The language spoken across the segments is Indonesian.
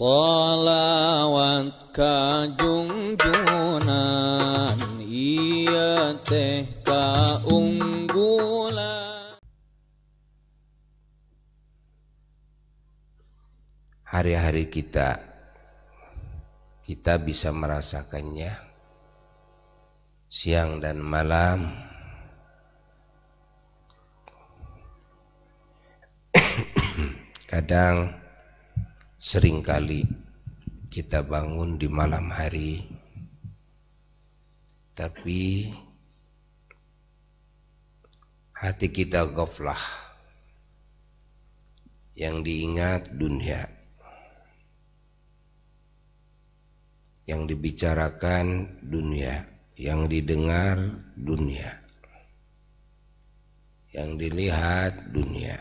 Salawat kajung junan Iya teh kaunggulan Hari-hari kita Kita bisa merasakannya Siang dan malam Kadang seringkali kita bangun di malam hari tapi hati kita goflah yang diingat dunia yang dibicarakan dunia yang didengar dunia yang dilihat dunia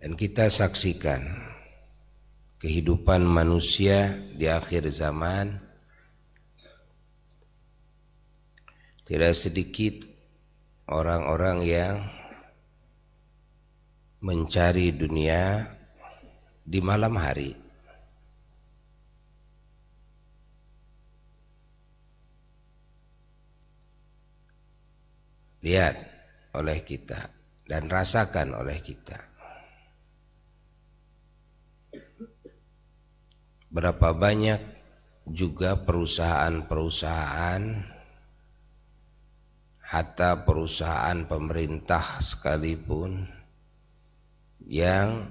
Dan kita saksikan kehidupan manusia di akhir zaman tidak sedikit orang-orang yang mencari dunia di malam hari. Lihat oleh kita dan rasakan oleh kita. Berapa banyak juga perusahaan-perusahaan hatta perusahaan pemerintah sekalipun yang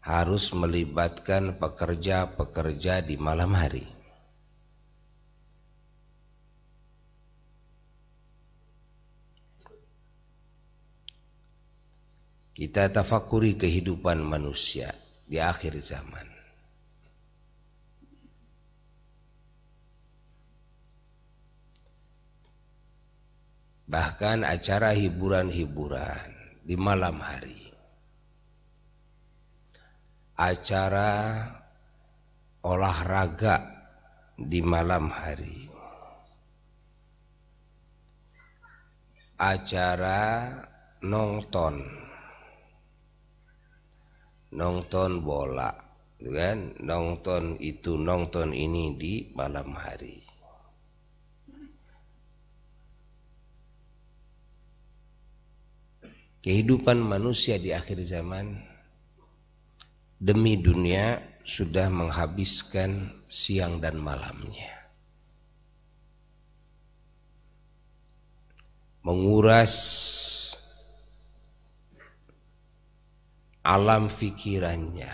harus melibatkan pekerja-pekerja di malam hari. Kita tafakuri kehidupan manusia di akhir zaman. bahkan acara hiburan-hiburan di malam hari. Acara olahraga di malam hari. Acara nonton. Nonton bola, gitu kan? Nonton itu, nonton ini di malam hari. kehidupan manusia di akhir zaman demi dunia sudah menghabiskan siang dan malamnya. Menguras alam fikirannya,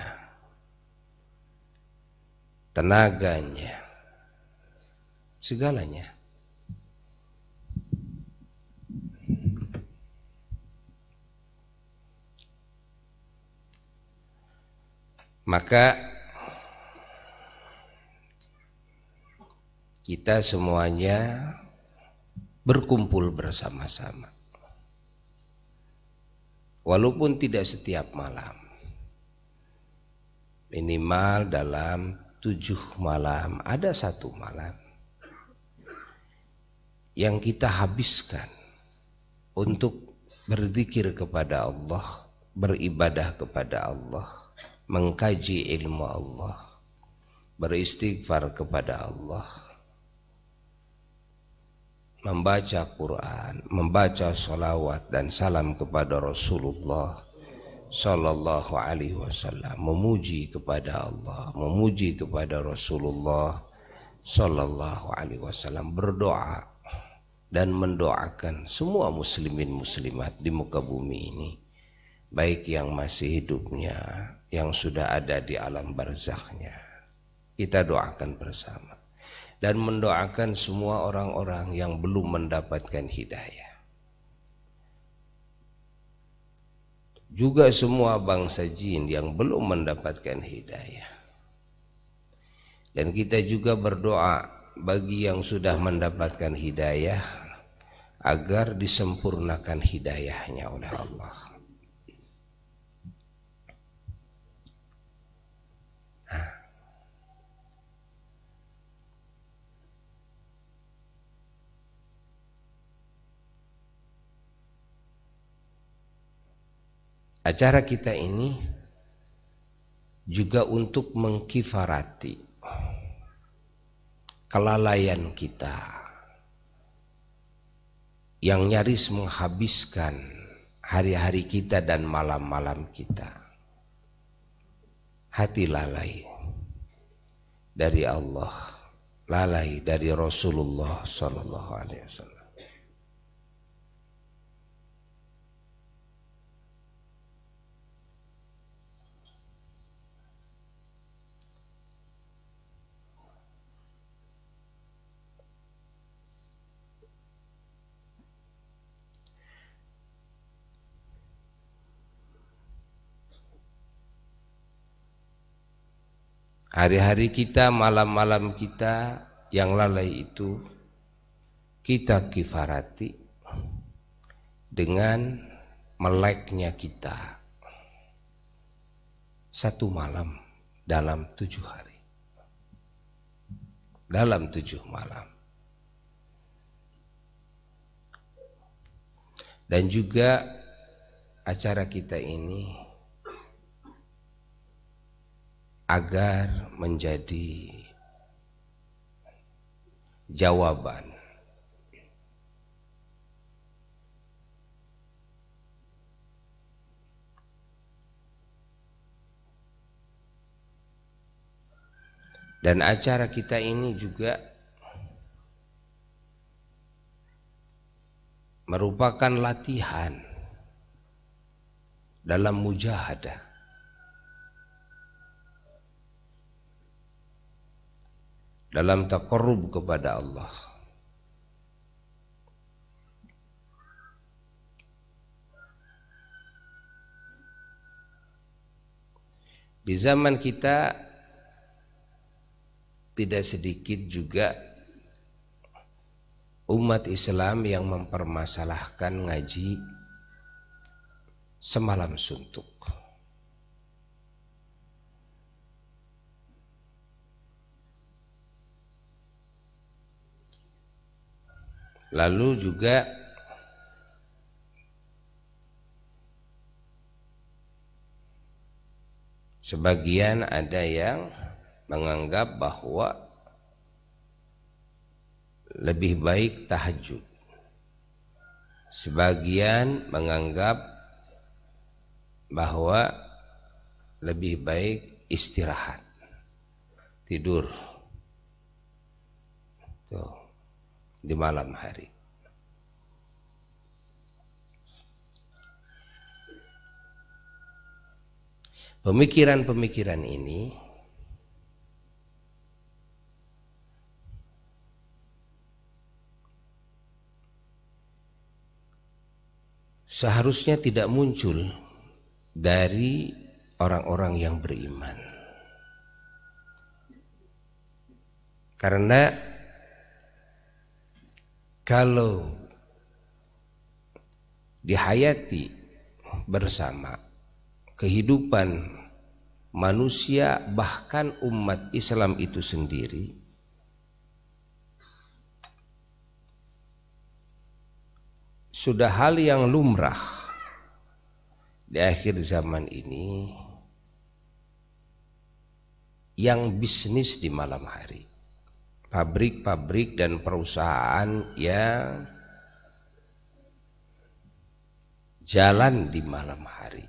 tenaganya, segalanya. Maka kita semuanya berkumpul bersama-sama. Walaupun tidak setiap malam. Minimal dalam tujuh malam, ada satu malam yang kita habiskan untuk berzikir kepada Allah, beribadah kepada Allah, mengkaji ilmu Allah, beristighfar kepada Allah, membaca Quran, membaca salawat dan salam kepada Rasulullah Sallallahu Alaihi Wasallam, memuji kepada Allah, memuji kepada Rasulullah Sallallahu Alaihi Wasallam, berdoa dan mendoakan semua muslimin muslimat di muka bumi ini baik yang masih hidupnya yang sudah ada di alam barzakhnya. Kita doakan bersama dan mendoakan semua orang-orang yang belum mendapatkan hidayah. Juga semua bangsa jin yang belum mendapatkan hidayah. Dan kita juga berdoa bagi yang sudah mendapatkan hidayah agar disempurnakan hidayahnya oleh Allah. acara kita ini juga untuk mengkifarati kelalaian kita yang nyaris menghabiskan hari-hari kita dan malam-malam kita. Hati lalai dari Allah, lalai dari Rasulullah Sallallahu Alaihi Wasallam. Hari-hari kita, malam-malam kita yang lalai itu kita kifarati dengan meleknya kita satu malam dalam tujuh hari dalam tujuh malam dan juga acara kita ini agar menjadi jawaban Dan acara kita ini juga merupakan latihan dalam mujahadah. dalam takarrub kepada Allah. Di zaman kita tidak sedikit juga umat Islam yang mempermasalahkan ngaji semalam suntuk. Lalu juga sebagian ada yang menganggap bahwa lebih baik tahajud. Sebagian menganggap bahwa lebih baik istirahat, tidur. Tuh di malam hari. Pemikiran-pemikiran ini seharusnya tidak muncul dari orang-orang yang beriman. Karena kalau dihayati bersama kehidupan manusia bahkan umat Islam itu sendiri sudah hal yang lumrah di akhir zaman ini yang bisnis di malam hari pabrik-pabrik dan perusahaan yang jalan di malam hari.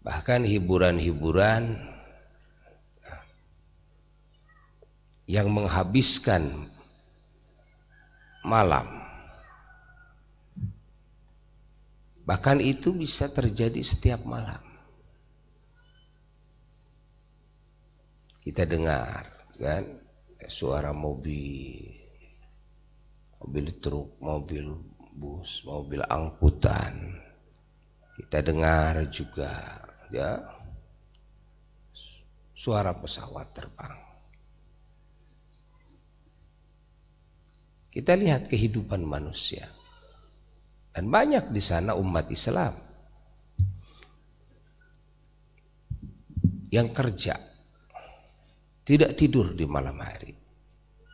Bahkan hiburan-hiburan yang menghabiskan malam. Bahkan itu bisa terjadi setiap malam. kita dengar kan suara mobil mobil truk mobil bus mobil angkutan kita dengar juga ya suara pesawat terbang kita lihat kehidupan manusia dan banyak di sana umat Islam yang kerja tidak tidur di malam hari.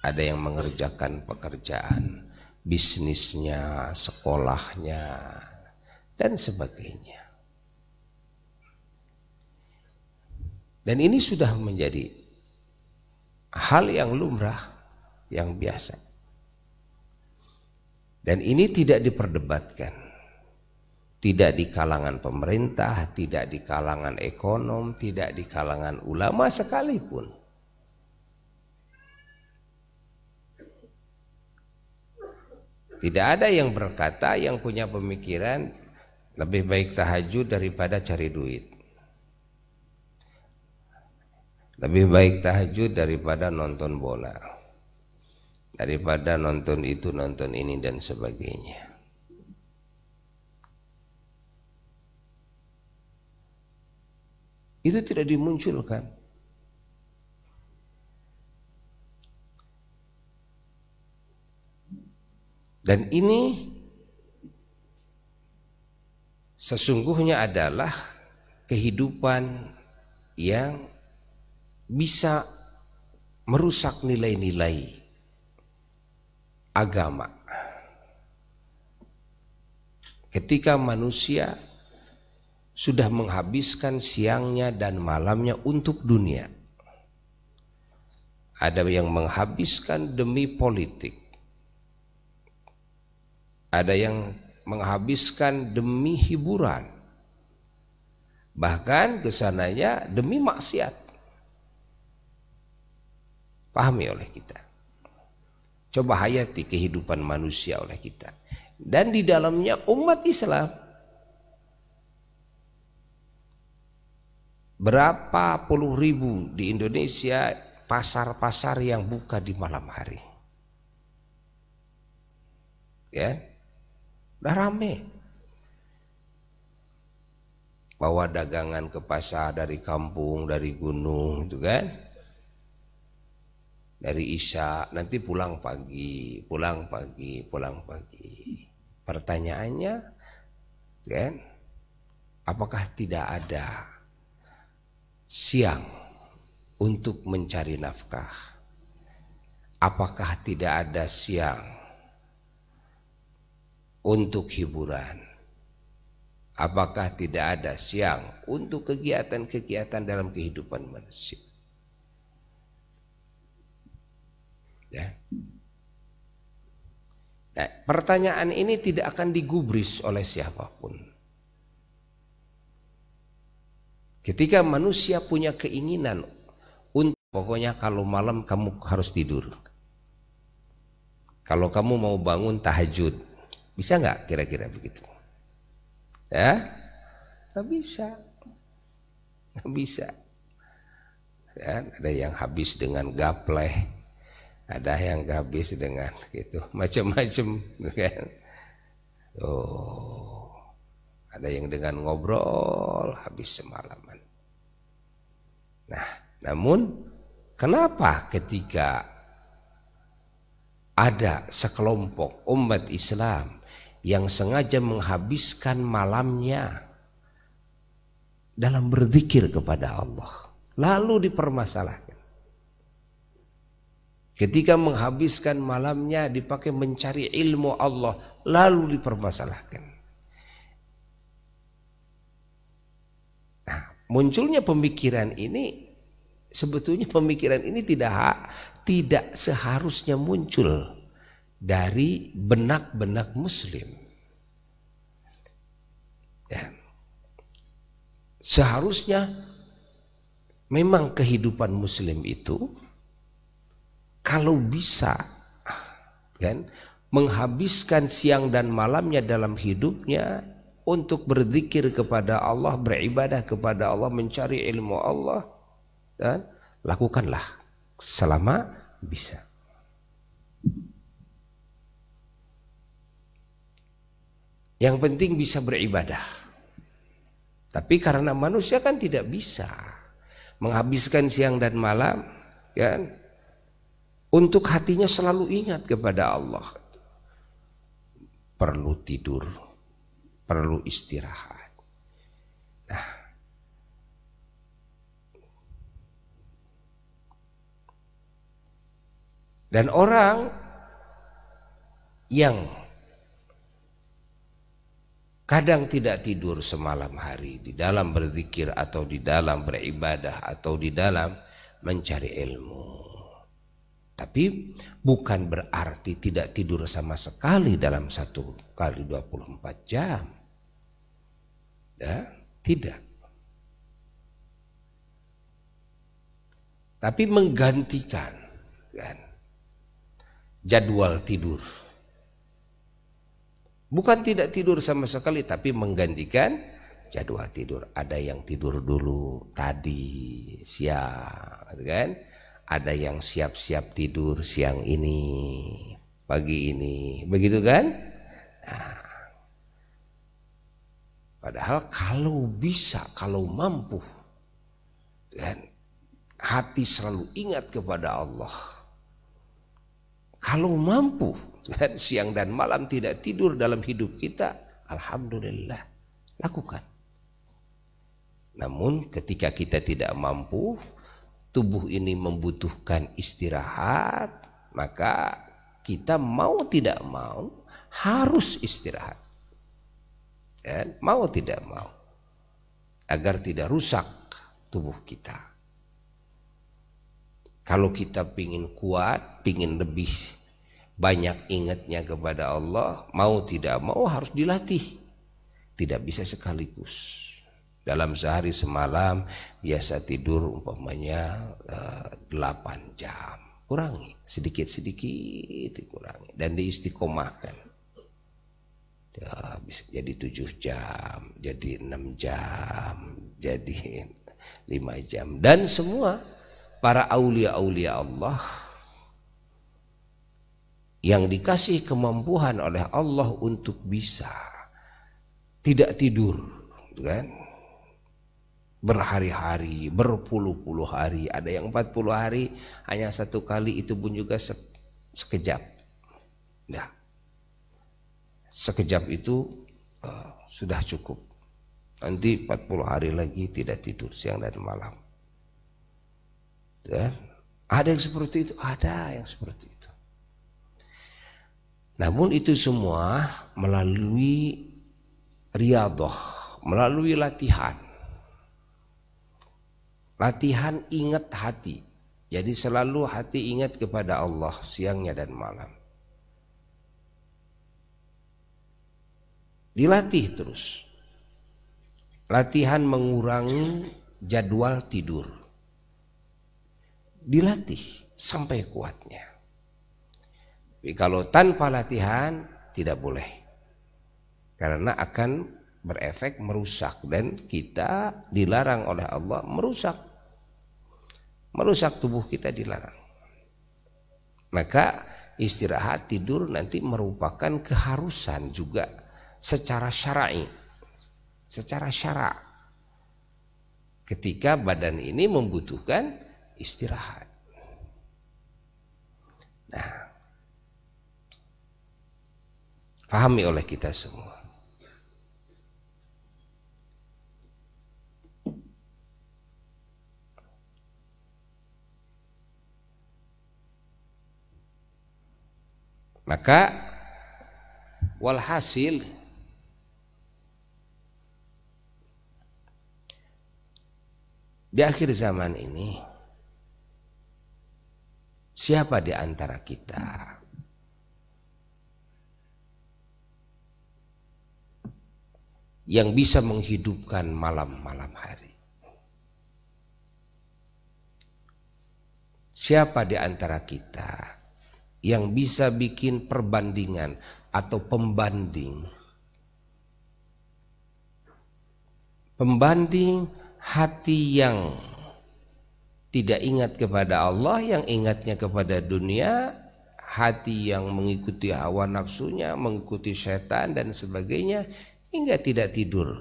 Ada yang mengerjakan pekerjaan, bisnisnya, sekolahnya, dan sebagainya. Dan ini sudah menjadi hal yang lumrah, yang biasa. Dan ini tidak diperdebatkan tidak di kalangan pemerintah, tidak di kalangan ekonom, tidak di kalangan ulama sekalipun. Tidak ada yang berkata yang punya pemikiran lebih baik tahajud daripada cari duit. Lebih baik tahajud daripada nonton bola. Daripada nonton itu, nonton ini dan sebagainya. Itu tidak dimunculkan. Dan ini sesungguhnya adalah kehidupan yang bisa merusak nilai-nilai agama. Ketika manusia sudah menghabiskan siangnya dan malamnya untuk dunia, ada yang menghabiskan demi politik, ada yang menghabiskan demi hiburan. Bahkan kesananya demi maksiat. Pahami oleh kita. Coba hayati kehidupan manusia oleh kita. Dan di dalamnya umat Islam. Berapa puluh ribu di Indonesia pasar-pasar yang buka di malam hari. Ya, Udah rame. Bawa dagangan ke pasar dari kampung, dari gunung itu kan. Dari Isya, nanti pulang pagi, pulang pagi, pulang pagi. Pertanyaannya, gitu kan, apakah tidak ada siang untuk mencari nafkah? Apakah tidak ada siang untuk hiburan. Apakah tidak ada siang untuk kegiatan-kegiatan dalam kehidupan manusia? Ya. Nah, pertanyaan ini tidak akan digubris oleh siapapun. Ketika manusia punya keinginan untuk pokoknya kalau malam kamu harus tidur. Kalau kamu mau bangun tahajud, bisa nggak kira-kira begitu? Ya, nggak bisa, nggak bisa. Ya, ada yang habis dengan gapleh, ada yang habis dengan gitu macam-macam. Gitu kan? Oh, ada yang dengan ngobrol habis semalaman. Nah, namun kenapa ketika ada sekelompok umat Islam yang sengaja menghabiskan malamnya dalam berzikir kepada Allah lalu dipermasalahkan ketika menghabiskan malamnya dipakai mencari ilmu Allah lalu dipermasalahkan nah munculnya pemikiran ini sebetulnya pemikiran ini tidak tidak seharusnya muncul dari benak-benak muslim. Ya. Seharusnya memang kehidupan muslim itu kalau bisa kan menghabiskan siang dan malamnya dalam hidupnya untuk berzikir kepada Allah, beribadah kepada Allah, mencari ilmu Allah dan lakukanlah selama bisa. Yang penting bisa beribadah. Tapi karena manusia kan tidak bisa menghabiskan siang dan malam, kan? Untuk hatinya selalu ingat kepada Allah. Perlu tidur, perlu istirahat. Nah, dan orang yang Kadang tidak tidur semalam hari di dalam berzikir atau di dalam beribadah atau di dalam mencari ilmu. Tapi bukan berarti tidak tidur sama sekali dalam satu kali 24 jam. Ya, tidak. Tapi menggantikan kan, jadwal tidur Bukan tidak tidur sama sekali tapi menggantikan jadwal tidur. Ada yang tidur dulu tadi siang kan? Ada yang siap-siap tidur siang ini, pagi ini. Begitu kan? Nah, Padahal kalau bisa, kalau mampu, kan hati selalu ingat kepada Allah. Kalau mampu, Tuhan siang dan malam tidak tidur dalam hidup kita, alhamdulillah, lakukan. Namun ketika kita tidak mampu, tubuh ini membutuhkan istirahat, maka kita mau tidak mau harus istirahat. Dan mau tidak mau agar tidak rusak tubuh kita. Kalau kita pingin kuat, pingin lebih banyak ingatnya kepada Allah, mau tidak mau harus dilatih. Tidak bisa sekaligus. Dalam sehari semalam biasa tidur umpamanya eh, delapan jam. Kurangi, sedikit-sedikit dikurangi dan diistiqomahkan. Ya, bisa jadi tujuh jam, jadi enam jam, jadi lima jam dan semua para aulia-aulia Allah yang dikasih kemampuan oleh Allah untuk bisa tidak tidur gitu kan berhari-hari berpuluh-puluh hari ada yang empat puluh hari hanya satu kali itu pun juga se sekejap nah sekejap itu uh, sudah cukup nanti empat puluh hari lagi tidak tidur siang dan malam ya. ada yang seperti itu ada yang seperti itu namun itu semua melalui riadoh, melalui latihan. Latihan ingat hati. Jadi selalu hati ingat kepada Allah siangnya dan malam. Dilatih terus. Latihan mengurangi jadwal tidur. Dilatih sampai kuatnya. Tapi kalau tanpa latihan tidak boleh. Karena akan berefek merusak dan kita dilarang oleh Allah merusak. Merusak tubuh kita dilarang. Maka istirahat tidur nanti merupakan keharusan juga secara syar'i. Secara syara' ketika badan ini membutuhkan istirahat. Nah, fahami oleh kita semua. Maka walhasil di akhir zaman ini siapa di antara kita yang bisa menghidupkan malam-malam hari. Siapa di antara kita yang bisa bikin perbandingan atau pembanding? Pembanding hati yang tidak ingat kepada Allah, yang ingatnya kepada dunia, hati yang mengikuti hawa nafsunya, mengikuti setan dan sebagainya, hingga tidak tidur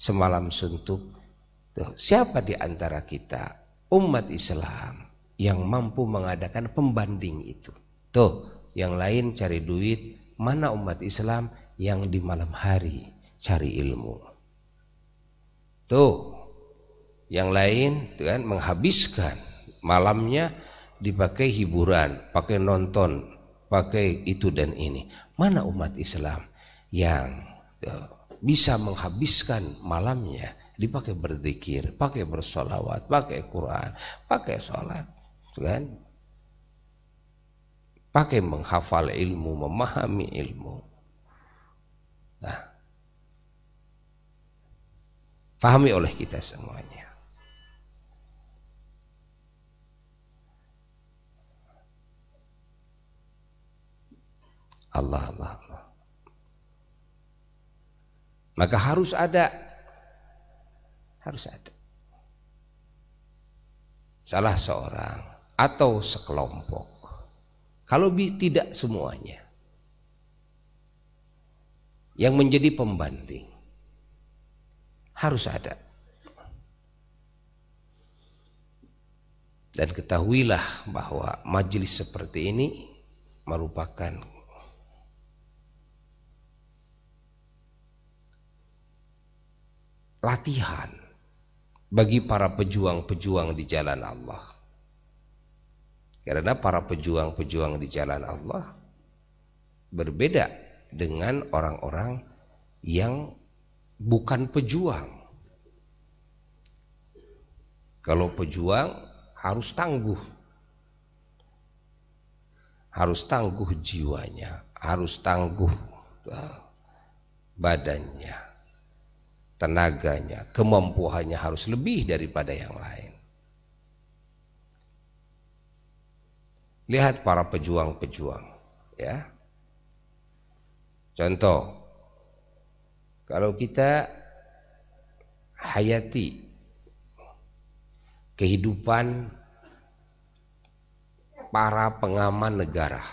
semalam suntuk. Tuh, siapa di antara kita umat Islam yang mampu mengadakan pembanding itu? Tuh, yang lain cari duit, mana umat Islam yang di malam hari cari ilmu? Tuh, yang lain tuh kan menghabiskan malamnya dipakai hiburan, pakai nonton, pakai itu dan ini. Mana umat Islam yang tuh, bisa menghabiskan malamnya dipakai berzikir, pakai bersolawat, pakai Quran, pakai sholat, kan? Pakai menghafal ilmu, memahami ilmu. Nah, pahami oleh kita semuanya. Allah, Allah, Allah. Maka harus ada harus ada salah seorang atau sekelompok. Kalau tidak semuanya yang menjadi pembanding harus ada. Dan ketahuilah bahwa majelis seperti ini merupakan latihan bagi para pejuang-pejuang di jalan Allah. Karena para pejuang-pejuang di jalan Allah berbeda dengan orang-orang yang bukan pejuang. Kalau pejuang harus tangguh. Harus tangguh jiwanya, harus tangguh eh, badannya tenaganya, kemampuannya harus lebih daripada yang lain. Lihat para pejuang-pejuang, ya. Contoh, kalau kita hayati kehidupan para pengaman negara,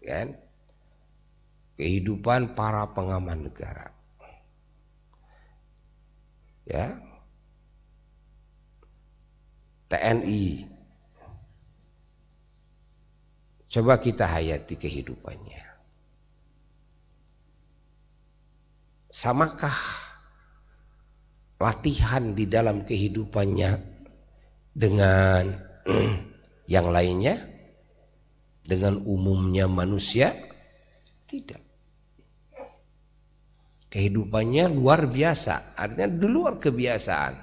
kan? Kehidupan para pengaman negara ya TNI coba kita hayati kehidupannya samakah latihan di dalam kehidupannya dengan yang lainnya dengan umumnya manusia tidak Kehidupannya luar biasa, artinya di luar kebiasaan.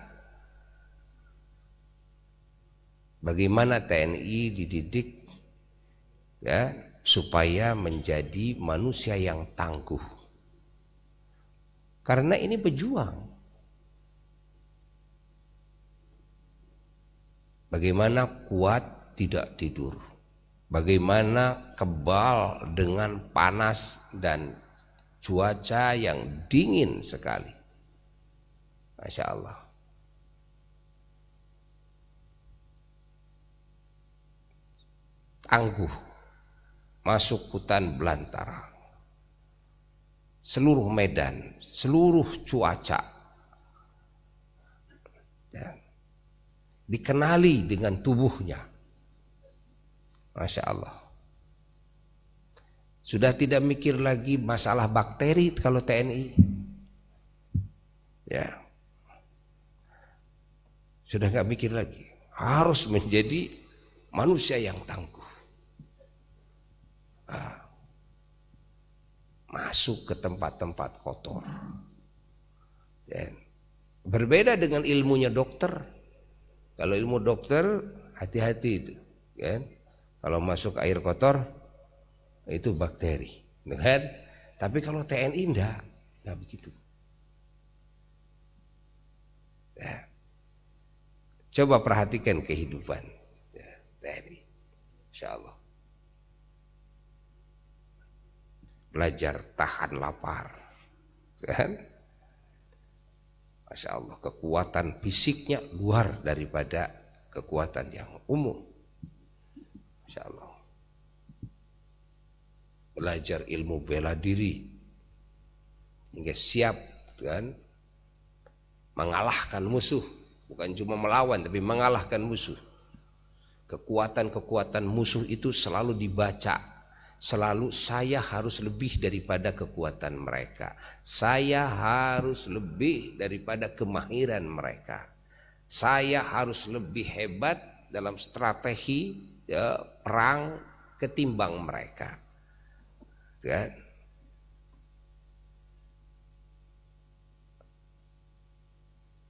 Bagaimana TNI dididik ya supaya menjadi manusia yang tangguh. Karena ini pejuang. Bagaimana kuat tidak tidur? Bagaimana kebal dengan panas dan cuaca yang dingin sekali. Masya Allah. Tangguh masuk hutan belantara. Seluruh medan, seluruh cuaca. Dan ya. dikenali dengan tubuhnya. Masya Allah. Sudah tidak mikir lagi masalah bakteri kalau TNI. Ya. Sudah nggak mikir lagi. Harus menjadi manusia yang tangguh. Ah. masuk ke tempat-tempat kotor. Dan ya. berbeda dengan ilmunya dokter. Kalau ilmu dokter hati-hati itu, kan? Kalau masuk air kotor, itu bakteri. kan? tapi kalau TNI enggak, enggak begitu. Ya. Coba perhatikan kehidupan ya, TNI. Insya Allah. Belajar tahan lapar. Ya kan? Masya Allah kekuatan fisiknya luar daripada kekuatan yang umum. Masya Allah belajar ilmu bela diri hingga siap kan mengalahkan musuh bukan cuma melawan tapi mengalahkan musuh kekuatan-kekuatan musuh itu selalu dibaca selalu saya harus lebih daripada kekuatan mereka. Saya harus lebih daripada kemahiran mereka. Saya harus lebih hebat dalam strategi ya, perang ketimbang mereka kan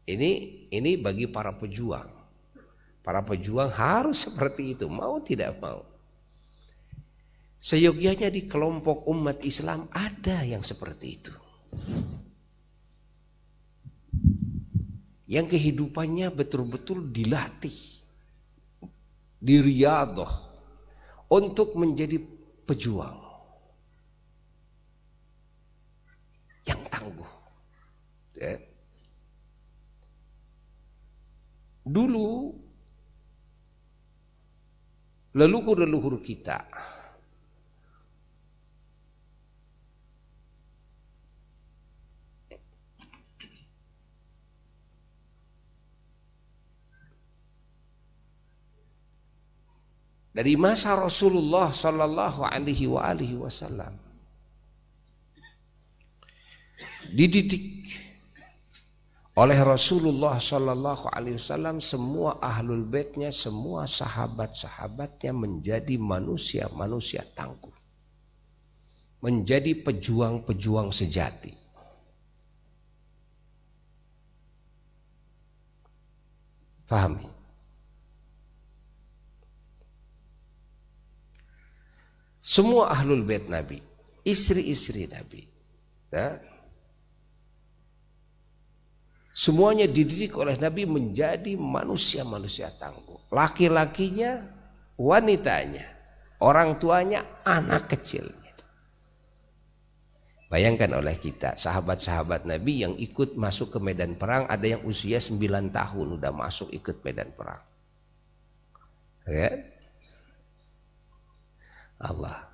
ini ini bagi para pejuang para pejuang harus seperti itu mau tidak mau Seyogianya di kelompok umat Islam ada yang seperti itu. Yang kehidupannya betul-betul dilatih. Diriadoh. Untuk menjadi pejuang. yang tangguh. Ya. Dulu leluhur-leluhur kita dari masa Rasulullah Shallallahu Alaihi Wasallam dididik oleh Rasulullah Shallallahu Alaihi Wasallam semua ahlul baitnya semua sahabat-sahabatnya menjadi manusia-manusia tangguh menjadi pejuang-pejuang sejati pahami semua ahlul bait Nabi istri-istri Nabi ya, Semuanya dididik oleh Nabi menjadi manusia-manusia tangguh. Laki-lakinya, wanitanya, orang tuanya, anak kecilnya. Bayangkan oleh kita, sahabat-sahabat Nabi yang ikut masuk ke medan perang, ada yang usia 9 tahun udah masuk ikut medan perang. Ya? Allah.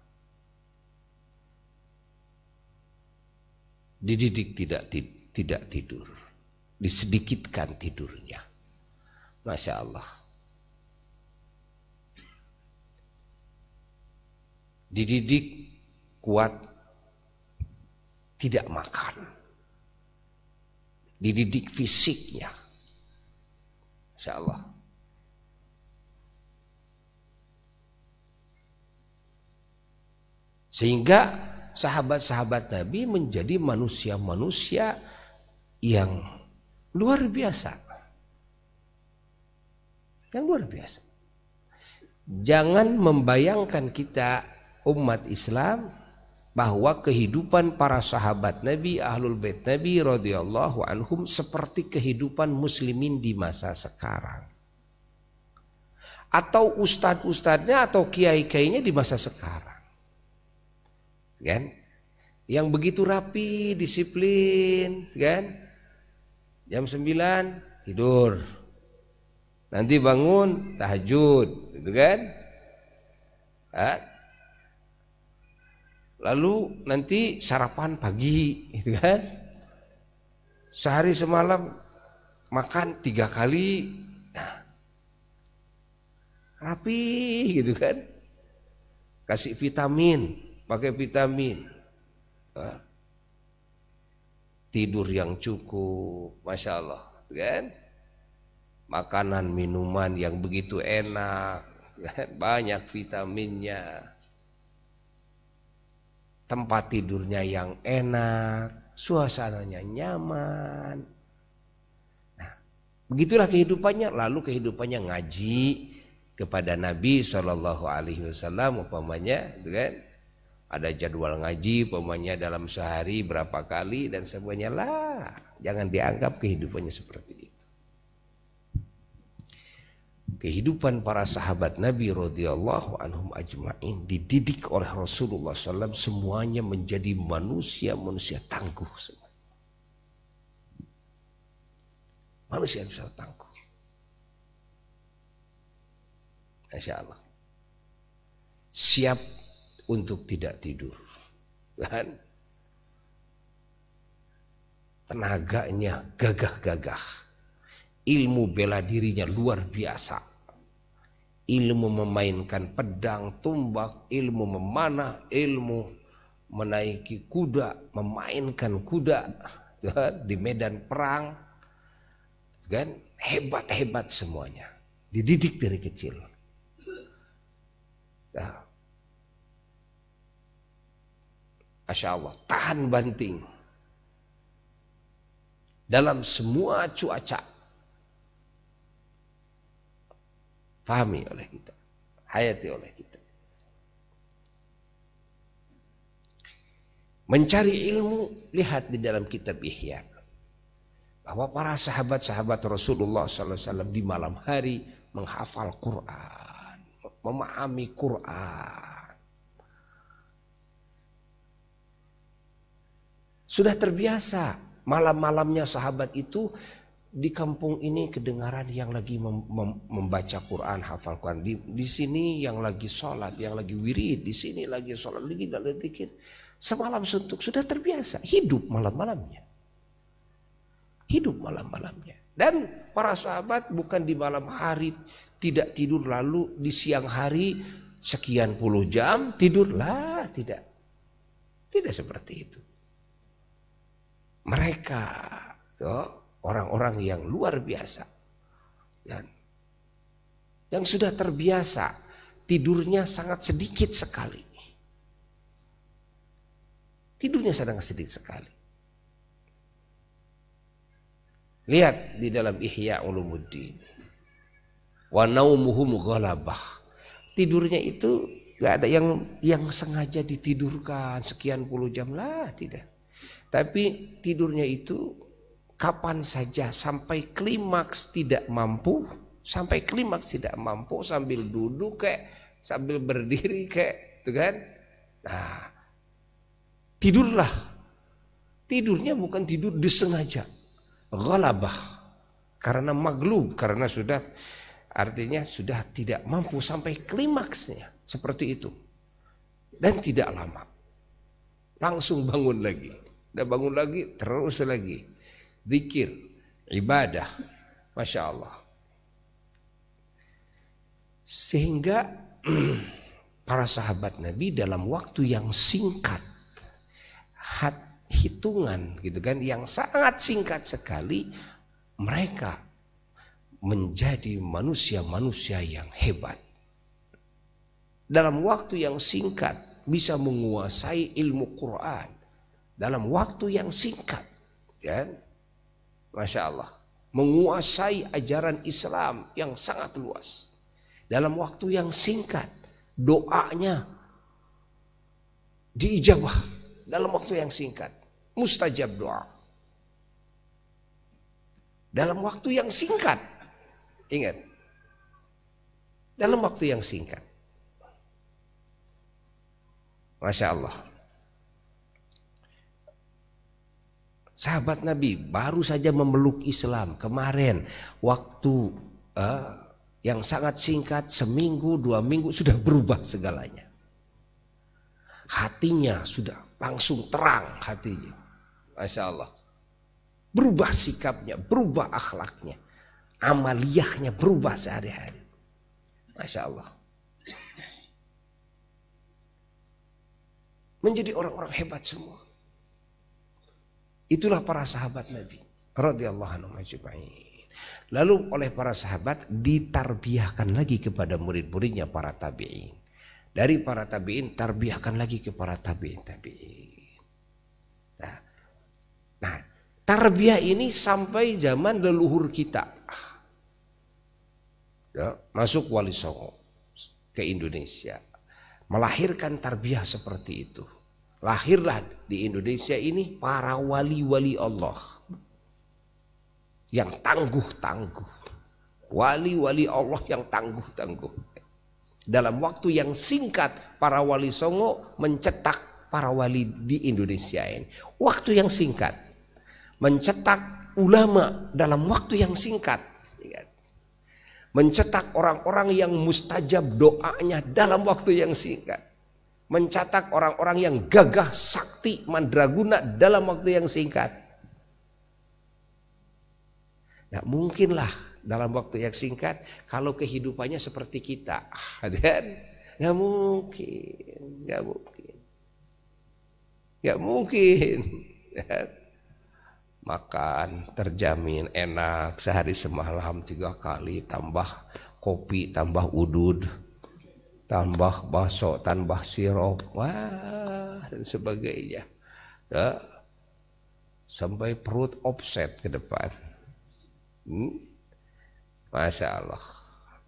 Dididik tidak tidur disedikitkan tidurnya. Masya Allah. Dididik kuat tidak makan. Dididik fisiknya. Masya Allah. Sehingga sahabat-sahabat Nabi menjadi manusia-manusia yang luar biasa. Yang luar biasa. Jangan membayangkan kita umat Islam bahwa kehidupan para sahabat Nabi Ahlul Bait Nabi radhiyallahu anhum seperti kehidupan muslimin di masa sekarang. Atau ustadz-ustadznya atau kiai-kiainya di masa sekarang. Kan? Yang begitu rapi, disiplin, kan? jam sembilan tidur nanti bangun tahajud gitu kan ha? lalu nanti sarapan pagi gitu kan sehari semalam makan tiga kali nah, rapi gitu kan kasih vitamin pakai vitamin ha? tidur yang cukup, masya Allah, kan? Makanan minuman yang begitu enak, kan? banyak vitaminnya, tempat tidurnya yang enak, suasananya nyaman. Nah, begitulah kehidupannya. Lalu kehidupannya ngaji kepada Nabi Shallallahu Alaihi Wasallam, umpamanya, gitu kan? ada jadwal ngaji pemanya dalam sehari berapa kali dan semuanya lah jangan dianggap kehidupannya seperti itu kehidupan para sahabat Nabi radhiyallahu anhum ajmain dididik oleh Rasulullah SAW semuanya menjadi manusia manusia tangguh semua manusia bisa tangguh Masya Allah siap untuk tidak tidur. Kan? Tenaganya gagah-gagah. Ilmu bela dirinya luar biasa. Ilmu memainkan pedang, tumbak, ilmu memanah, ilmu menaiki kuda, memainkan kuda kan? di medan perang. Kan? Hebat-hebat semuanya. Dididik dari kecil. Nah, Asya Allah, tahan banting. Dalam semua cuaca. fahami oleh kita. Hayati oleh kita. Mencari ilmu, lihat di dalam kitab Ihya. Bahwa para sahabat-sahabat Rasulullah SAW di malam hari menghafal Quran. Memahami Quran Sudah terbiasa malam-malamnya sahabat itu di kampung ini kedengaran yang lagi mem mem membaca Quran, hafal Quran. Di, di sini yang lagi sholat, yang lagi wirid, di sini lagi sholat, lagi dalam dikit. Semalam suntuk sudah terbiasa, hidup malam-malamnya. Hidup malam-malamnya. Dan para sahabat bukan di malam hari tidak tidur lalu di siang hari sekian puluh jam tidurlah tidak. Tidak seperti itu mereka ya, orang-orang yang luar biasa dan yang sudah terbiasa tidurnya sangat sedikit sekali tidurnya sedang sedikit sekali lihat di dalam Ihya Ulumuddin wa naumuhum ghalabah tidurnya itu gak ada yang yang sengaja ditidurkan sekian puluh jam lah tidak tapi tidurnya itu kapan saja sampai klimaks tidak mampu, sampai klimaks tidak mampu sambil duduk kayak sambil berdiri kayak itu kan. Nah, tidurlah. Tidurnya bukan tidur disengaja. Ghalabah. Karena maglub, karena sudah artinya sudah tidak mampu sampai klimaksnya seperti itu. Dan tidak lama. Langsung bangun lagi bangun lagi, terus lagi. Zikir, ibadah. Masya Allah. Sehingga para sahabat Nabi dalam waktu yang singkat, hat hitungan gitu kan, yang sangat singkat sekali, mereka menjadi manusia-manusia yang hebat. Dalam waktu yang singkat bisa menguasai ilmu Quran dalam waktu yang singkat ya Masya Allah menguasai ajaran Islam yang sangat luas dalam waktu yang singkat doanya diijabah dalam waktu yang singkat mustajab doa dalam waktu yang singkat ingat dalam waktu yang singkat Masya Allah Sahabat Nabi baru saja memeluk Islam kemarin waktu uh, yang sangat singkat seminggu dua minggu sudah berubah segalanya. Hatinya sudah langsung terang hatinya, masya Allah. Berubah sikapnya, berubah akhlaknya, amaliyahnya berubah sehari-hari, masya Allah. Menjadi orang-orang hebat semua. Itulah para sahabat Nabi radhiyallahu ajma'in. Lalu oleh para sahabat ditarbiahkan lagi kepada murid-muridnya para tabi'in. Dari para tabi'in tarbiahkan lagi ke para tabi'in tabi'in. Nah, nah, tarbiyah ini sampai zaman leluhur kita. Ya, masuk Wali Songo ke Indonesia. Melahirkan tarbiyah seperti itu lahirlah di Indonesia ini para wali-wali Allah yang tangguh-tangguh. Wali-wali Allah yang tangguh-tangguh. Dalam waktu yang singkat para wali Songo mencetak para wali di Indonesia ini. Waktu yang singkat. Mencetak ulama dalam waktu yang singkat. Mencetak orang-orang yang mustajab doanya dalam waktu yang singkat mencatat orang-orang yang gagah, sakti, mandraguna dalam waktu yang singkat. Nah, mungkinlah dalam waktu yang singkat kalau kehidupannya seperti kita. Ah, Dan nggak mungkin, nggak mungkin. nggak mungkin. Makan terjamin enak sehari semalam tiga kali tambah kopi tambah udud tambah baso, tambah sirup, wah dan sebagainya. Ya. Sampai perut offset ke depan. Hmm? Masya Allah.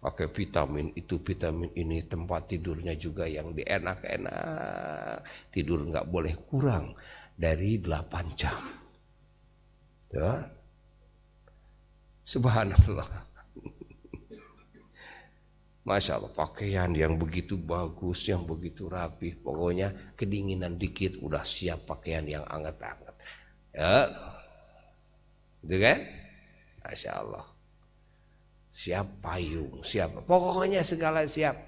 Pakai vitamin itu, vitamin ini, tempat tidurnya juga yang dienak-enak. Tidur nggak boleh kurang dari 8 jam. Ya. Subhanallah. Masya Allah pakaian yang begitu bagus, yang begitu rapi. Pokoknya kedinginan dikit udah siap pakaian yang anget-anget. Ya. gitu kan? Masya Allah. Siap payung, siap. Pokoknya segala siap.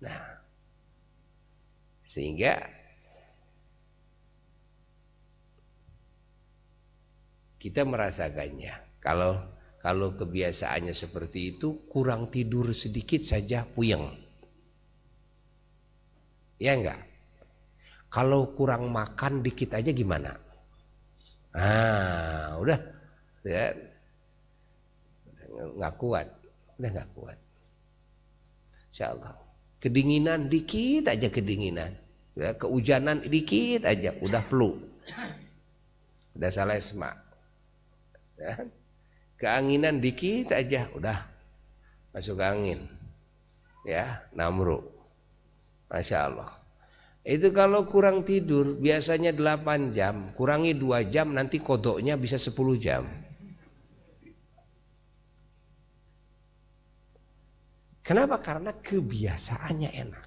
Nah. Sehingga kita merasakannya. Kalau kalau kebiasaannya seperti itu, kurang tidur sedikit saja puyeng. Ya enggak? Kalau kurang makan dikit aja gimana? Ah, udah. Ya. Nggak kuat. Udah nggak kuat. Insya Allah. Kedinginan dikit aja kedinginan. Ya, keujanan dikit aja. Udah flu. Udah salah semak Ya keanginan dikit aja udah masuk angin ya namru Masya Allah itu kalau kurang tidur biasanya 8 jam kurangi 2 jam nanti kodoknya bisa 10 jam kenapa? karena kebiasaannya enak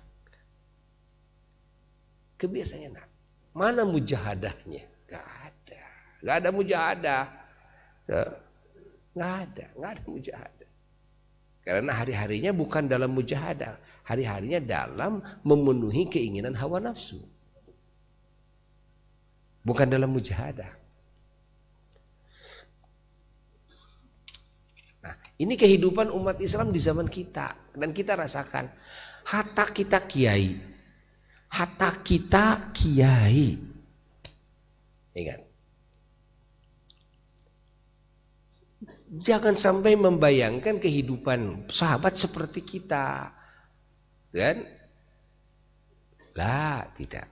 kebiasaannya enak mana mujahadahnya? gak ada gak ada mujahadah eh, Nggak ada, nggak ada mujahadah. Karena hari-harinya bukan dalam mujahadah. Hari-harinya dalam memenuhi keinginan hawa nafsu. Bukan dalam mujahadah. Nah, ini kehidupan umat Islam di zaman kita. Dan kita rasakan. Hatta kita kiai. Hatta kita kiai. Ingat. Jangan sampai membayangkan kehidupan sahabat seperti kita. Kan? Lah, tidak. Tidak.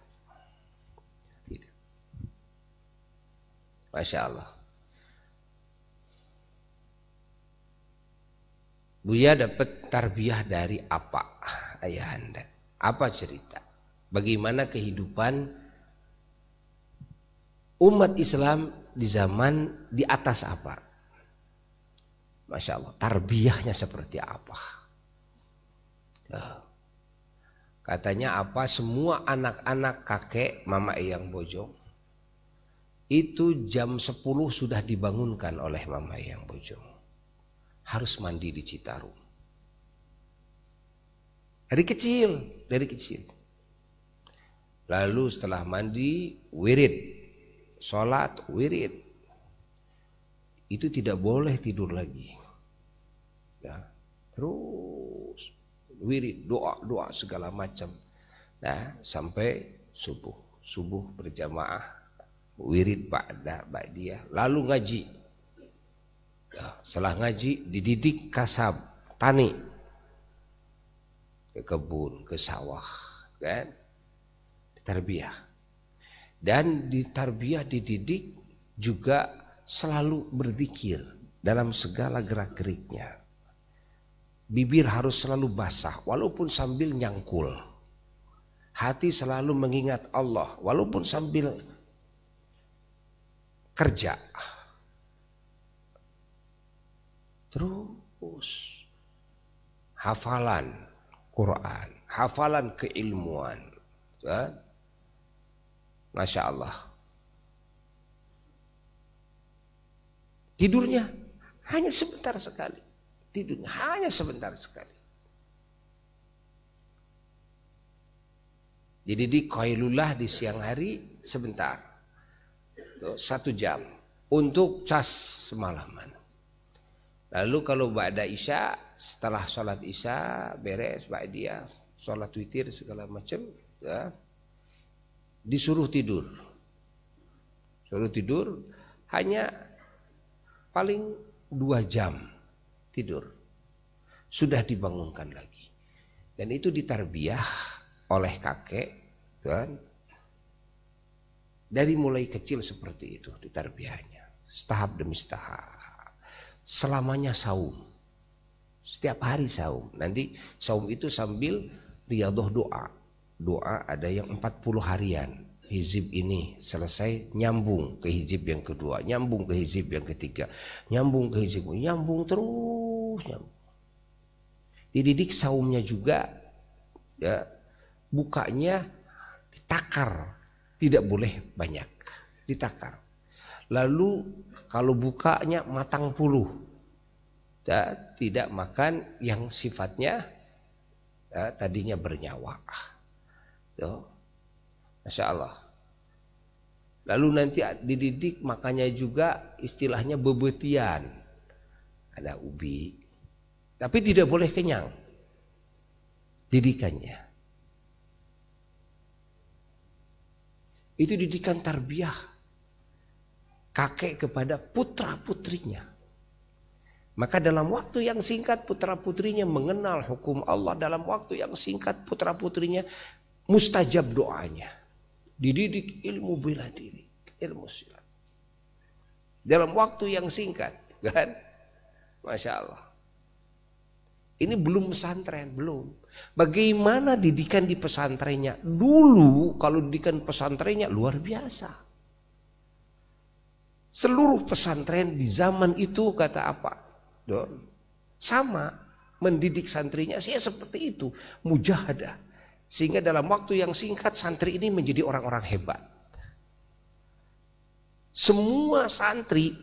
Masya Allah. Buya dapat tarbiyah dari apa? Ayahanda. Apa cerita? Bagaimana kehidupan umat Islam di zaman di atas apa? Masya Allah, tarbiyahnya seperti apa? Ya. Katanya apa? Semua anak-anak kakek Mama Eyang Bojong itu jam 10 sudah dibangunkan oleh Mama Eyang Bojong. Harus mandi di Citarum. Dari kecil, dari kecil. Lalu setelah mandi, wirid. Sholat, wirid. Itu tidak boleh tidur lagi. Terus wirid doa-doa segala macam. Nah, sampai subuh. Subuh berjamaah wirid ba'da dia, lalu ngaji. Nah, setelah ngaji dididik kasab tani ke kebun, ke sawah, kan? Tarbiyah. Dan di tarbiyah dididik juga selalu berzikir dalam segala gerak-geriknya. Bibir harus selalu basah walaupun sambil nyangkul. Hati selalu mengingat Allah walaupun sambil kerja. Terus hafalan Quran, hafalan keilmuan. Ya. Masya Allah. Tidurnya hanya sebentar sekali tidur hanya sebentar sekali. Jadi di koilulah di siang hari sebentar. Tuh, satu jam untuk cas semalaman. Lalu kalau ba'da isya setelah sholat isya beres baik dia sholat witir segala macam ya, disuruh tidur. Suruh tidur hanya paling dua jam tidur. Sudah dibangunkan lagi. Dan itu ditarbiah oleh kakek kan dari mulai kecil seperti itu ditarbiahnya setahap demi setahap selamanya saum setiap hari saum nanti saum itu sambil riadoh doa doa ada yang 40 harian hizib ini selesai nyambung ke hizib yang kedua nyambung ke hizib yang ketiga nyambung ke hizib nyambung terus nyambung dididik saumnya juga ya bukanya ditakar tidak boleh banyak ditakar lalu kalau bukanya matang puluh ya, tidak makan yang sifatnya ya, tadinya bernyawa Ya, Masya Allah. Lalu nanti dididik makanya juga istilahnya bebetian. Ada ubi. Tapi tidak boleh kenyang. Didikannya. Itu didikan tarbiyah. Kakek kepada putra-putrinya. Maka dalam waktu yang singkat putra-putrinya mengenal hukum Allah. Dalam waktu yang singkat putra-putrinya mustajab doanya dididik ilmu bela diri, ilmu silat. Dalam waktu yang singkat, kan? Masya Allah. Ini belum pesantren, belum. Bagaimana didikan di pesantrennya? Dulu kalau didikan pesantrennya luar biasa. Seluruh pesantren di zaman itu kata apa? Don. Sama mendidik santrinya sih seperti itu, mujahadah. Sehingga dalam waktu yang singkat santri ini menjadi orang-orang hebat. Semua santri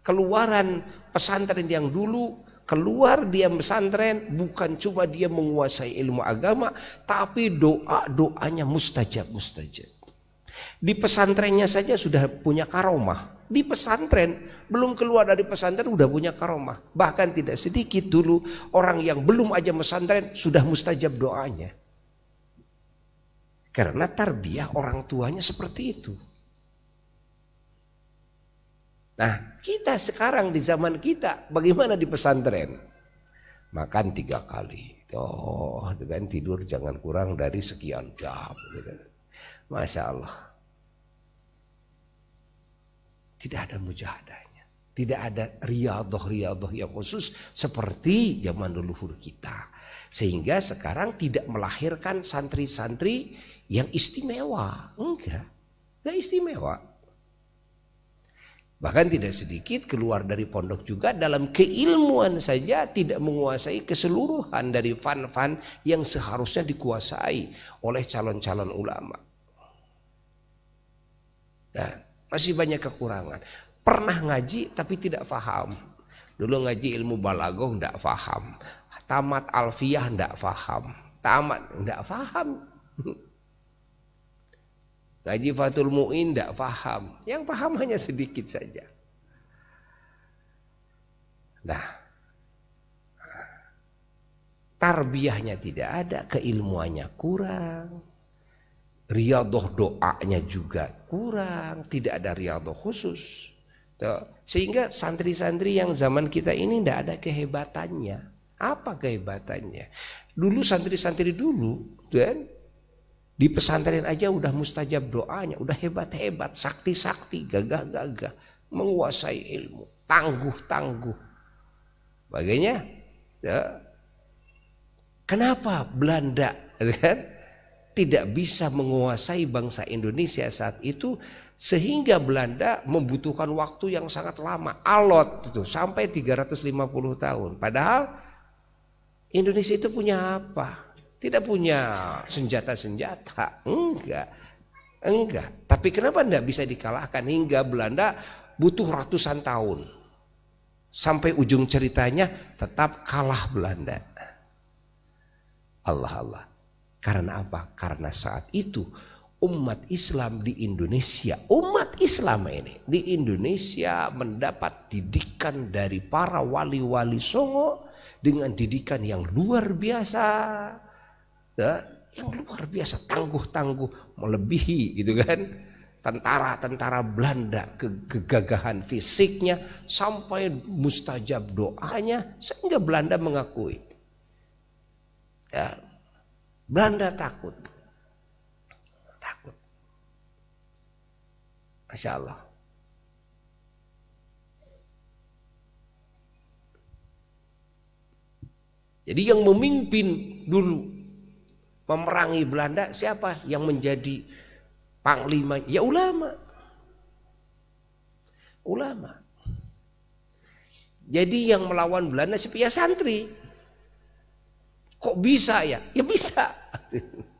keluaran pesantren yang dulu keluar dia pesantren bukan cuma dia menguasai ilmu agama tapi doa-doanya mustajab mustajab. Di pesantrennya saja sudah punya karomah. Di pesantren belum keluar dari pesantren sudah punya karomah. Bahkan tidak sedikit dulu orang yang belum aja pesantren sudah mustajab doanya. Karena tarbiyah orang tuanya seperti itu. Nah, kita sekarang di zaman kita bagaimana di pesantren? Makan tiga kali. Oh, dengan tidur jangan kurang dari sekian jam. Masya Allah. Tidak ada mujahadahnya. Tidak ada riadoh-riadoh yang khusus seperti zaman leluhur kita. Sehingga sekarang tidak melahirkan santri-santri yang istimewa. Enggak, enggak istimewa. Bahkan tidak sedikit keluar dari pondok juga dalam keilmuan saja tidak menguasai keseluruhan dari fan-fan yang seharusnya dikuasai oleh calon-calon ulama. Nah, masih banyak kekurangan. Pernah ngaji tapi tidak faham. Dulu ngaji ilmu balagoh tidak faham. Tamat alfiah tidak faham. Tamat tidak faham. Ngaji Fathul Mu'in tidak paham. Yang paham hanya sedikit saja. Nah, tarbiyahnya tidak ada, keilmuannya kurang. Riyadhah doanya juga kurang, tidak ada riyadhah khusus. Sehingga santri-santri yang zaman kita ini tidak ada kehebatannya. Apa kehebatannya? Dulu santri-santri dulu, dan di pesantren aja udah mustajab doanya, udah hebat-hebat, sakti-sakti, gagah-gagah, menguasai ilmu, tangguh-tangguh. Bagainya, ya. kenapa Belanda gitu kan, tidak bisa menguasai bangsa Indonesia saat itu sehingga Belanda membutuhkan waktu yang sangat lama, alot itu sampai 350 tahun. Padahal Indonesia itu punya apa? Tidak punya senjata-senjata. Enggak. Enggak. Tapi kenapa enggak bisa dikalahkan hingga Belanda butuh ratusan tahun. Sampai ujung ceritanya tetap kalah Belanda. Allah Allah. Karena apa? Karena saat itu umat Islam di Indonesia, umat Islam ini di Indonesia mendapat didikan dari para wali-wali Songo dengan didikan yang luar biasa ya, yang luar biasa tangguh-tangguh melebihi gitu kan tentara-tentara Belanda kegagahan fisiknya sampai mustajab doanya sehingga Belanda mengakui ya, Belanda takut takut Masya Allah jadi yang memimpin dulu memerangi Belanda siapa yang menjadi panglima? Ya ulama. Ulama. Jadi yang melawan Belanda ya santri. Kok bisa ya? Ya bisa.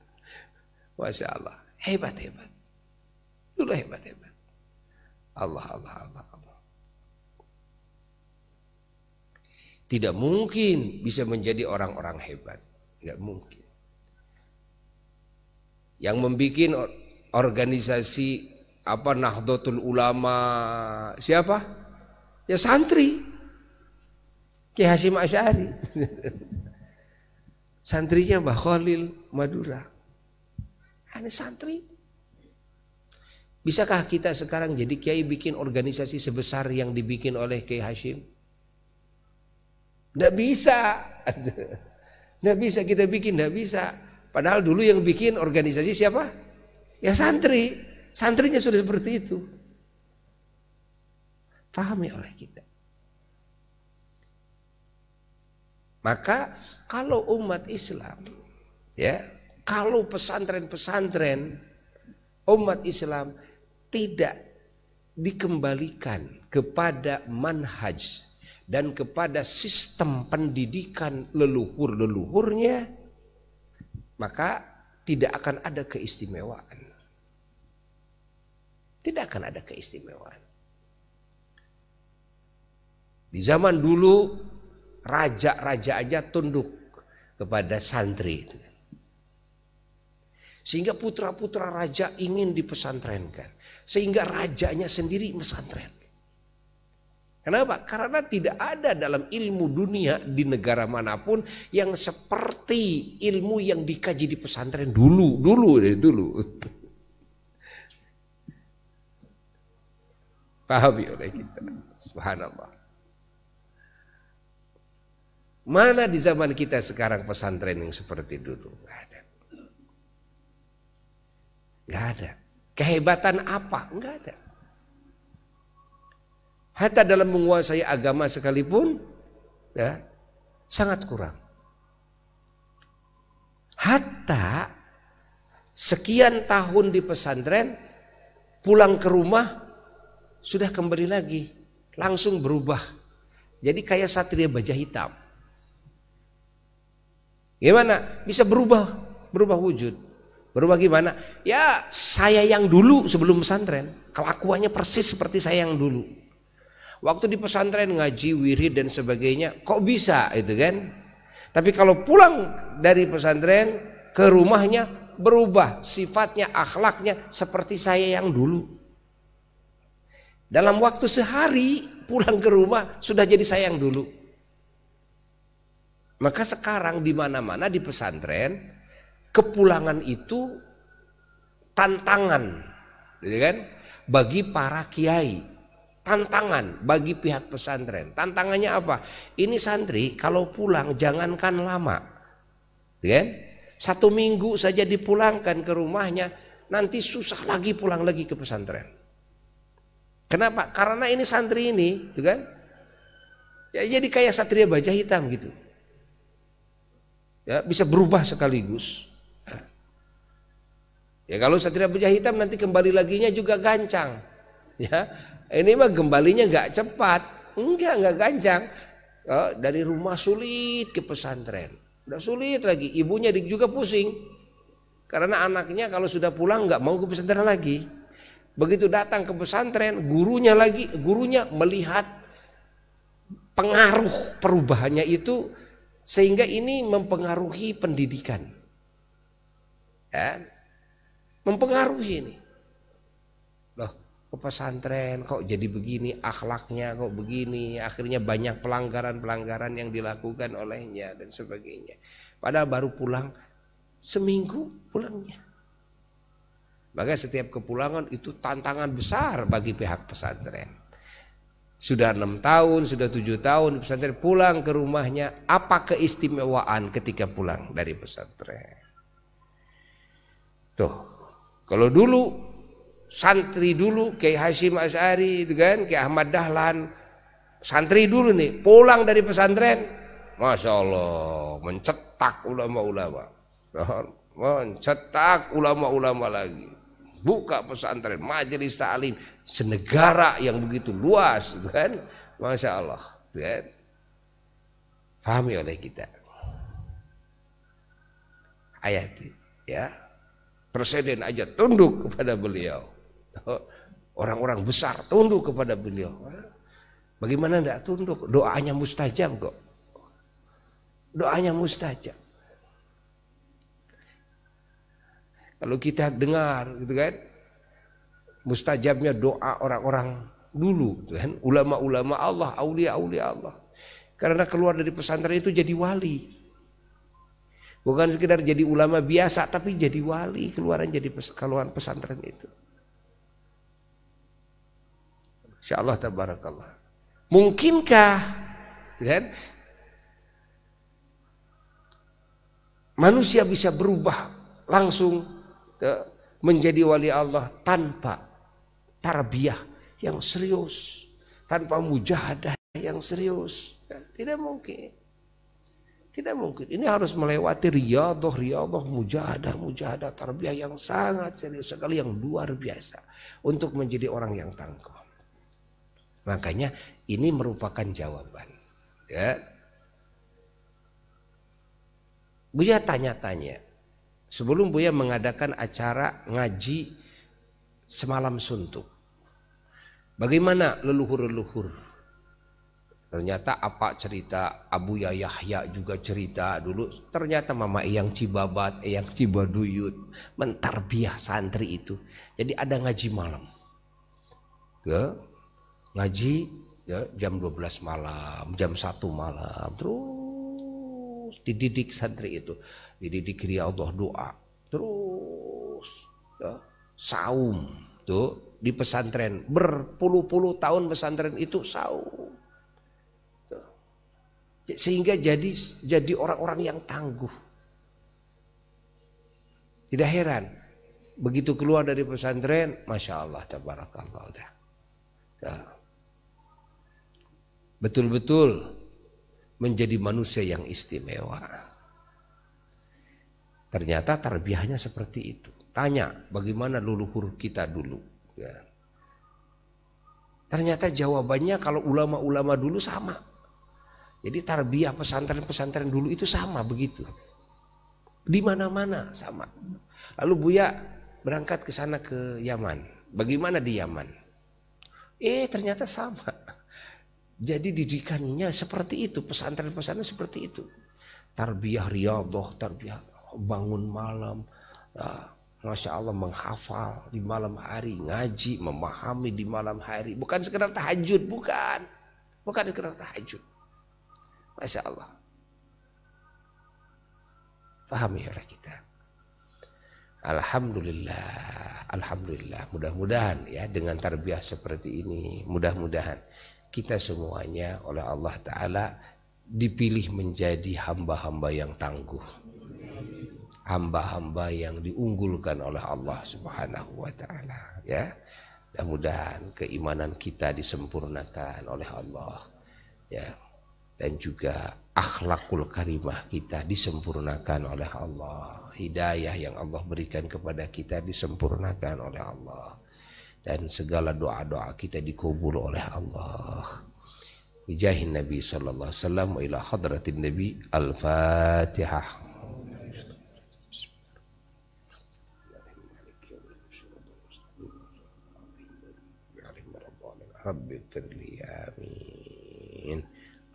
Masya Allah. Hebat, hebat. Dulu hebat, hebat. Allah, Allah, Allah. Tidak mungkin bisa menjadi orang-orang hebat. Tidak mungkin yang membuat organisasi apa Nahdlatul Ulama siapa? Ya santri. Ki Hasyim Asy'ari. Santrinya Mbah Khalil Madura. Ini santri. Bisakah kita sekarang jadi kiai bikin organisasi sebesar yang dibikin oleh Kiai Hashim? Tidak bisa. Tidak bisa kita bikin, tidak bisa. Padahal dulu yang bikin organisasi siapa? Ya santri. Santrinya sudah seperti itu. Pahami oleh kita. Maka kalau umat Islam ya, kalau pesantren-pesantren umat Islam tidak dikembalikan kepada manhaj dan kepada sistem pendidikan leluhur-leluhurnya maka tidak akan ada keistimewaan. Tidak akan ada keistimewaan. Di zaman dulu raja-raja aja tunduk kepada santri. Sehingga putra-putra raja ingin dipesantrenkan. Sehingga rajanya sendiri mesantren. Kenapa? Karena tidak ada dalam ilmu dunia di negara manapun yang seperti ilmu yang dikaji di pesantren dulu, dulu, eh, dulu. Pahami ya, oleh kita. Subhanallah. Mana di zaman kita sekarang pesantren yang seperti dulu? Gak ada. Gak ada. Kehebatan apa? Gak ada hatta dalam menguasai agama sekalipun ya, sangat kurang. Hatta sekian tahun di pesantren pulang ke rumah sudah kembali lagi langsung berubah. Jadi kayak satria baja hitam. Gimana? Bisa berubah, berubah wujud. Berubah gimana? Ya saya yang dulu sebelum pesantren. Kelakuannya persis seperti saya yang dulu. Waktu di pesantren ngaji, wirid dan sebagainya, kok bisa itu kan? Tapi kalau pulang dari pesantren ke rumahnya berubah sifatnya, akhlaknya seperti saya yang dulu. Dalam waktu sehari pulang ke rumah sudah jadi saya yang dulu. Maka sekarang di mana-mana di pesantren kepulangan itu tantangan, gitu kan? Bagi para kiai, tantangan bagi pihak pesantren. Tantangannya apa? Ini santri kalau pulang jangankan lama. Gitu kan? Satu minggu saja dipulangkan ke rumahnya, nanti susah lagi pulang lagi ke pesantren. Kenapa? Karena ini santri ini, tuh gitu kan? Ya, jadi kayak satria baja hitam gitu. Ya, bisa berubah sekaligus. Ya kalau satria baja hitam nanti kembali laginya juga gancang. Ya, ini mah gembalinya nggak cepat, enggak nggak gancang. Oh, dari rumah sulit ke pesantren, udah sulit lagi. Ibunya juga pusing karena anaknya kalau sudah pulang nggak mau ke pesantren lagi. Begitu datang ke pesantren, gurunya lagi, gurunya melihat pengaruh perubahannya itu sehingga ini mempengaruhi pendidikan. Ya, mempengaruhi ini ke oh, pesantren kok jadi begini akhlaknya kok begini akhirnya banyak pelanggaran-pelanggaran yang dilakukan olehnya dan sebagainya padahal baru pulang seminggu pulangnya maka setiap kepulangan itu tantangan besar bagi pihak pesantren sudah enam tahun sudah tujuh tahun pesantren pulang ke rumahnya apa keistimewaan ketika pulang dari pesantren tuh kalau dulu santri dulu kayak Asyari itu kan kayak Ahmad Dahlan santri dulu nih pulang dari pesantren Masya Allah mencetak ulama-ulama nah, mencetak ulama-ulama lagi buka pesantren majelis taklim senegara yang begitu luas gitu kan Masya Allah gitu kan pahami oleh kita ayat ya presiden aja tunduk kepada beliau Oh, orang-orang besar tunduk kepada beliau. Bagaimana tidak tunduk? Doanya mustajab kok. Doanya mustajab. Kalau kita dengar gitu kan, mustajabnya doa orang-orang dulu gitu kan, ulama-ulama Allah, aulia-aulia Allah. Karena keluar dari pesantren itu jadi wali. Bukan sekedar jadi ulama biasa tapi jadi wali keluaran jadi pes keluaran pesantren itu. Insyaallah tabarakallah. Mungkinkah kan manusia bisa berubah langsung menjadi wali Allah tanpa tarbiyah yang serius, tanpa mujahadah yang serius. Kan? Tidak mungkin. Tidak mungkin. Ini harus melewati riyadoh, riyadoh, mujahadah, mujahadah, tarbiyah yang sangat serius sekali, yang luar biasa. Untuk menjadi orang yang tangguh. Makanya ini merupakan jawaban. Ya. Buya tanya-tanya. Sebelum Buya mengadakan acara ngaji semalam suntuk. Bagaimana leluhur-leluhur Ternyata apa cerita Abu Yahya juga cerita dulu. Ternyata Mama Eyang Cibabat, Eyang Cibaduyut mentarbiah santri itu. Jadi ada ngaji malam. Ke ya ngaji ya jam 12 malam, jam 1 malam, terus dididik santri itu, dididik Allah doa, terus ya, saum tuh di pesantren berpuluh-puluh tahun pesantren itu saum sehingga jadi jadi orang-orang yang tangguh tidak heran begitu keluar dari pesantren masya Allah tabarakallah udah betul-betul menjadi manusia yang istimewa. Ternyata terbiahnya seperti itu. Tanya bagaimana leluhur kita dulu. Ya. Ternyata jawabannya kalau ulama-ulama dulu sama. Jadi tarbiyah pesantren-pesantren dulu itu sama begitu. Di mana-mana sama. Lalu Buya berangkat ke sana ke Yaman. Bagaimana di Yaman? Eh ternyata sama. Jadi didikannya seperti itu, pesantren-pesantren seperti itu. Tarbiyah riyadhah, tarbiyah bangun malam, ah, Masya Allah menghafal di malam hari, ngaji, memahami di malam hari. Bukan sekedar tahajud, bukan. Bukan sekedar tahajud. Masya Allah. Pahami ya oleh kita. Alhamdulillah, Alhamdulillah. Mudah-mudahan ya dengan tarbiyah seperti ini, mudah-mudahan kita semuanya oleh Allah Ta'ala dipilih menjadi hamba-hamba yang tangguh hamba-hamba yang diunggulkan oleh Allah Subhanahu wa taala ya mudah-mudahan keimanan kita disempurnakan oleh Allah ya dan juga akhlakul karimah kita disempurnakan oleh Allah hidayah yang Allah berikan kepada kita disempurnakan oleh Allah dan segala doa-doa kita dikubur oleh Allah. Bijahin Nabi sallallahu alaihi wasallam wa ila hadratin Nabi Al-Fatihah.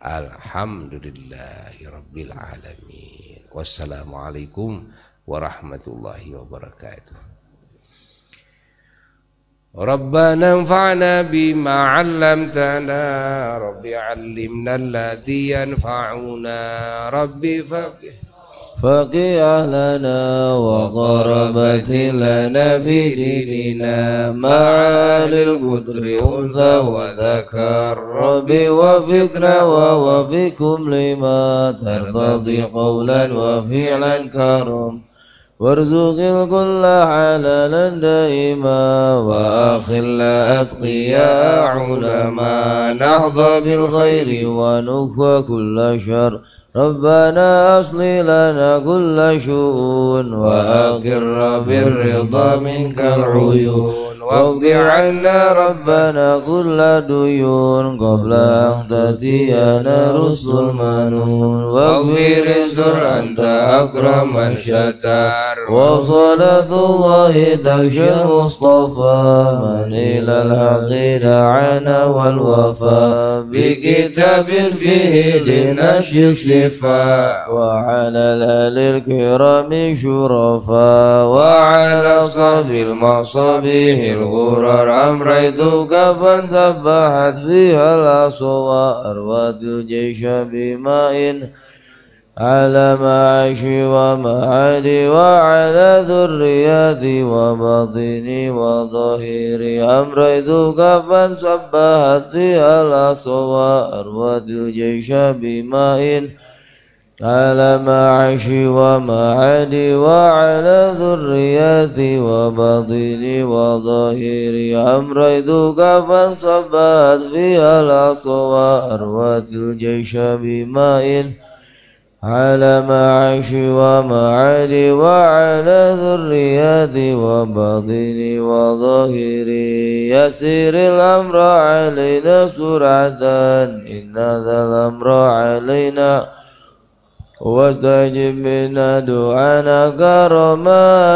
Alhamdulillahirabbil amin Rabbil Alamin Wassalamualaikum warahmatullahi wabarakatuh ربنا انفعنا بما علمتنا رب علمنا الذي ينفعنا رب فقه فقه أهلنا وقربت لنا في ديننا مع القدر أنثى وذكر ربي وفقنا ووفقكم لما ترتضي قولا وفعلا كرم وارزق الكل حلالا دائما واخلا أتقيا علما نحظى بالخير ونكفى كل شر ربنا اصل لنا كل شؤون وأقر بالرضا منك العيون واقض عنا ربنا كل ديون قبل أن تأتينا رسل منون واغفر الزر أنت أكرم من شتر وصلاة الله تكشف المصطفى من إلى الحق دعانا والوفاء بكتاب فيه لنشي صفا وعلى الأهل الكرام شرفا وعلى صحب المصابيح الغرر أمري رأيت كفا سبحت فيها الأصوار الجيش بماء على معاشي ومعادي وعلى ذرياتي وباطني وظهيري أمريت كفا سبحت فيها الأصوار الجيش بماء على معشي ومعدي وعلى ذريتي وباطني ذو أمريتك صبات فيها الأصوار الجيش بماء على معشي ومعدي وعلى ذريات وباطني وظاهري يسير الأمر علينا سرعة إن هذا الأمر علينا Was taajibinna duana karo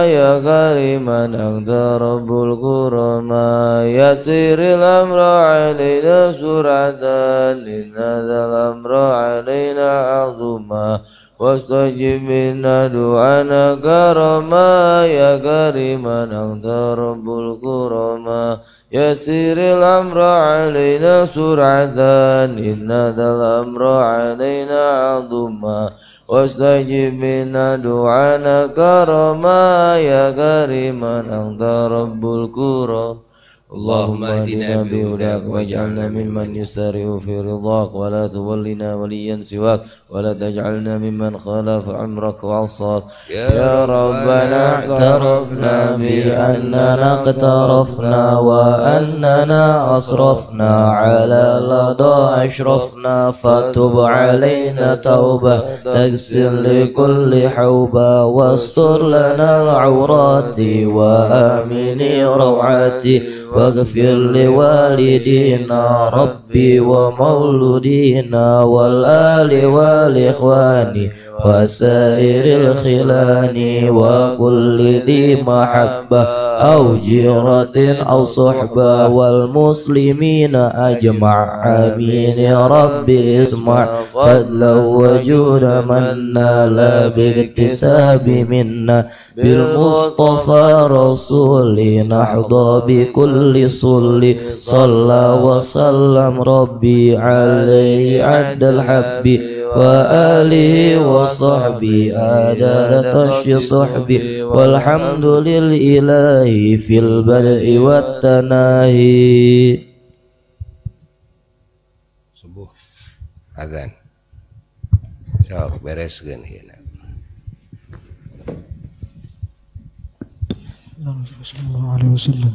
ya kariman angta robulku roma ya siril amra'alina sura dan inna dalamra'alina alzuma was taajibinna duana karo ya kariman angta robulku roma ya siril amra'alina sura dan inna dalamra'alina alzuma واستجب لنا دعانا كرما يا كريما أنت رب الكرم اللهم اهدنا بهداك واجعلنا ممن يسارع في رضاك ولا تولنا وليا سواك ولا تجعلنا ممن خالف امرك وعصاك يا ربنا اعترفنا باننا اقترفنا واننا اسرفنا على لدى اشرفنا فتب علينا توبه تكسر لكل حوبه واستر لنا العورات وامن روعاتي واغفر لوالدينا ربي ومولودينا والآل والإخواني وسائر الخلان وكل ذي محبة أو جيرة أو صحبة والمسلمين أجمع أمين يا ربي اسمع فضلا وجود من نال باكتساب منا بالمصطفى رسولي نحظى بكل صل صلى وسلم ربي عليه عد الحب وآله وصحبي عدد طش صحبي والحمد للإله في البدء والتناهي صبوح أذان سوف برسغن هنا اللهم صل الله عليه وسلم